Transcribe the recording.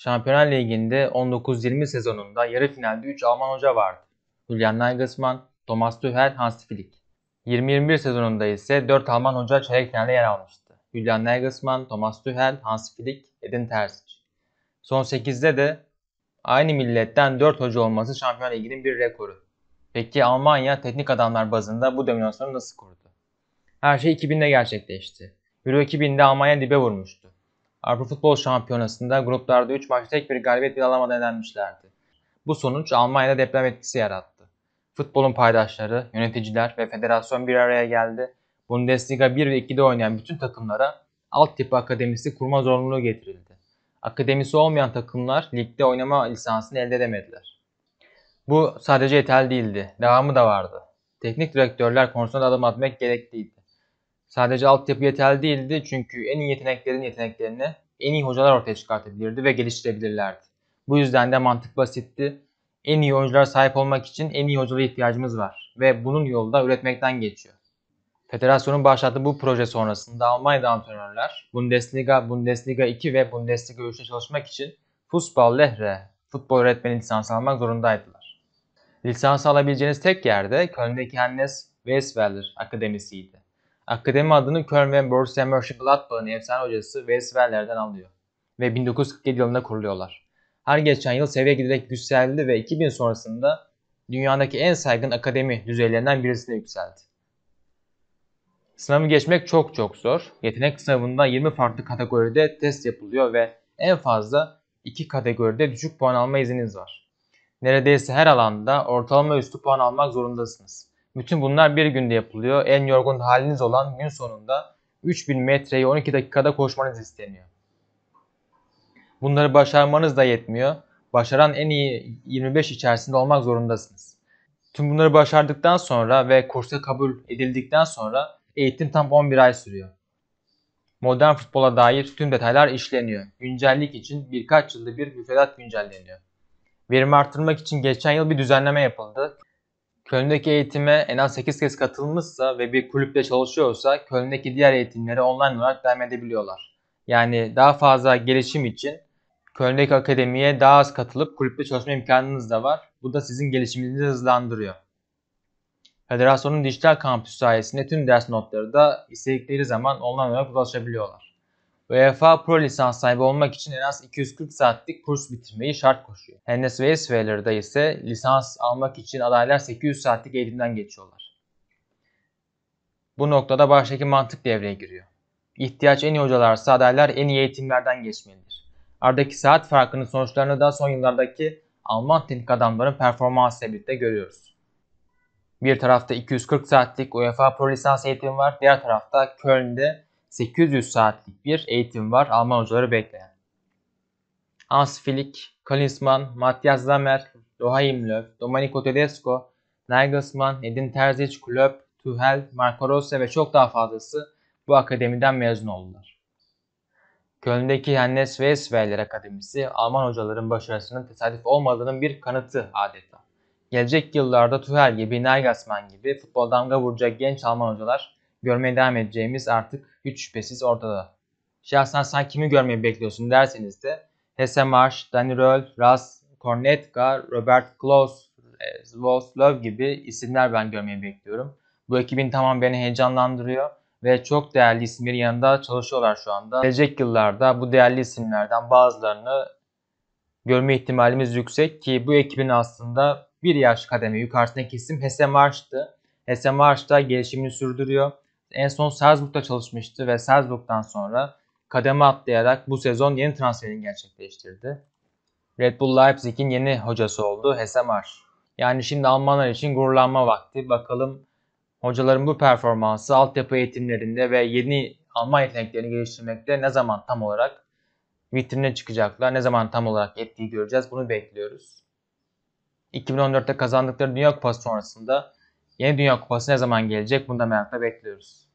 Şampiyonlar Ligi'nde 19-20 sezonunda yarı finalde 3 Alman hoca vardı. Julian Nagelsmann, Thomas Tuchel, Hans Flick. 20-21 sezonunda ise 4 Alman hoca çeyrek finalde yer almıştı. Julian Nagelsmann, Thomas Tuchel, Hans Flick, Edin Terzic. Son 8'de de aynı milletten 4 hoca olması Şampiyonlar Ligi'nin bir rekoru. Peki Almanya teknik adamlar bazında bu dominasyonu nasıl kurdu? Her şey 2000'de gerçekleşti. Euro 2000'de Almanya dibe vurmuştu. Avrupa Futbol Şampiyonası'nda gruplarda 3 maçta tek bir galibiyet bile alamadan elenmişlerdi. Bu sonuç Almanya'da deprem etkisi yarattı. Futbolun paydaşları, yöneticiler ve federasyon bir araya geldi. Bundesliga 1 ve 2'de oynayan bütün takımlara altyapı akademisi kurma zorunluluğu getirildi. Akademisi olmayan takımlar ligde oynama lisansını elde edemediler. Bu sadece yeterli değildi, devamı da vardı. Teknik direktörler konusunda adım atmak gerekliydi. Sadece altyapı yeterli değildi çünkü en iyi yeteneklerin yeteneklerini en iyi hocalar ortaya çıkartabilirdi ve geliştirebilirlerdi. Bu yüzden de mantık basitti. En iyi oyuncular sahip olmak için en iyi hocalara ihtiyacımız var ve bunun yolu da üretmekten geçiyor. Federasyonun başlattığı bu proje sonrasında Almanya'da antrenörler Bundesliga, Bundesliga 2 ve Bundesliga 3'te çalışmak için Fußball Lehre, futbol öğretmeni lisansı almak zorundaydılar. Lisans alabileceğiniz tek yerde Köln'deki Hannes Weisweiler Akademisi'ydi. Akademi adını Köln ve Borussia Mönchengladbach'ın efsane hocası Wes Weller'den alıyor ve 1947 yılında kuruluyorlar. Her geçen yıl seviye giderek yükseldi ve 2000 sonrasında dünyadaki en saygın akademi düzeylerinden birisine yükseldi. Sınavı geçmek çok çok zor. Yetenek sınavında 20 farklı kategoride test yapılıyor ve en fazla 2 kategoride düşük puan alma izniniz var. Neredeyse her alanda ortalama üstü puan almak zorundasınız. Bütün bunlar bir günde yapılıyor. En yorgun haliniz olan gün sonunda 3000 metreyi 12 dakikada koşmanız isteniyor. Bunları başarmanız da yetmiyor. Başaran en iyi 25 içerisinde olmak zorundasınız. Tüm bunları başardıktan sonra ve kursa kabul edildikten sonra eğitim tam 11 ay sürüyor. Modern futbola dair tüm detaylar işleniyor. Güncellik için birkaç yılda bir müfredat güncelleniyor. Verim arttırmak için geçen yıl bir düzenleme yapıldı. Köln'deki eğitime en az 8 kez katılmışsa ve bir kulüpte çalışıyorsa Köln'deki diğer eğitimleri online olarak devam edebiliyorlar. Yani daha fazla gelişim için Köln'deki akademiye daha az katılıp kulüpte çalışma imkanınız da var. Bu da sizin gelişiminizi hızlandırıyor. Federasyonun dijital kampüsü sayesinde tüm ders notları da istedikleri zaman online olarak ulaşabiliyorlar. UEFA Pro lisans sahibi olmak için en az 240 saatlik kurs bitirmeyi şart koşuyor. Hennes ve İsveçler'de ise lisans almak için adaylar 800 saatlik eğitimden geçiyorlar. Bu noktada baştaki mantık devreye giriyor. İhtiyaç en iyi hocalarsa adaylar en iyi eğitimlerden geçmelidir. Aradaki saat farkının sonuçlarını da son yıllardaki Alman teknik adamların performansıyla birlikte görüyoruz. Bir tarafta 240 saatlik UEFA Pro lisans eğitimi var, diğer tarafta Köln'de 800 saatlik bir eğitim var Alman hocaları bekleyen. Hans Flick, Klinsmann, Matthias Zamer, Joachim Löw, Domenico Tedesco, Nagelsmann, Edin Terzic, Klopp, Tuchel, Marco Rose ve çok daha fazlası bu akademiden mezun oldular. Köln'deki Hannes Weisweiler Akademisi Alman hocaların başarısının tesadüf olmadığının bir kanıtı adeta. Gelecek yıllarda Tuchel gibi, Nagelsmann gibi futbol damga vuracak genç Alman hocalar görmeye devam edeceğimiz artık hiç şüphesiz ortada. Şahsen sen kimi görmeyi bekliyorsun derseniz de Hesse Marsch, Danny Röll, Ras, Kornetka, Robert Klaus, Zvoslov gibi isimler ben görmeyi bekliyorum. Bu ekibin tamam beni heyecanlandırıyor ve çok değerli isimleri yanında çalışıyorlar şu anda. Gelecek yıllarda bu değerli isimlerden bazılarını görme ihtimalimiz yüksek ki bu ekibin aslında bir yaş kademe yukarısındaki isim Hesse Marsch'tı. Hesse Marsch da gelişimini sürdürüyor en son Salzburg'da çalışmıştı ve Salzburg'dan sonra kademe atlayarak bu sezon yeni transferini gerçekleştirdi. Red Bull Leipzig'in yeni hocası oldu Hesemar. Yani şimdi Almanlar için gururlanma vakti. Bakalım hocaların bu performansı altyapı eğitimlerinde ve yeni Alman yeteneklerini geliştirmekte ne zaman tam olarak vitrine çıkacaklar, ne zaman tam olarak ettiği göreceğiz. Bunu bekliyoruz. 2014'te kazandıkları New York Kupası sonrasında Yeni Dünya Kupası ne zaman gelecek? Bunu da merakla bekliyoruz.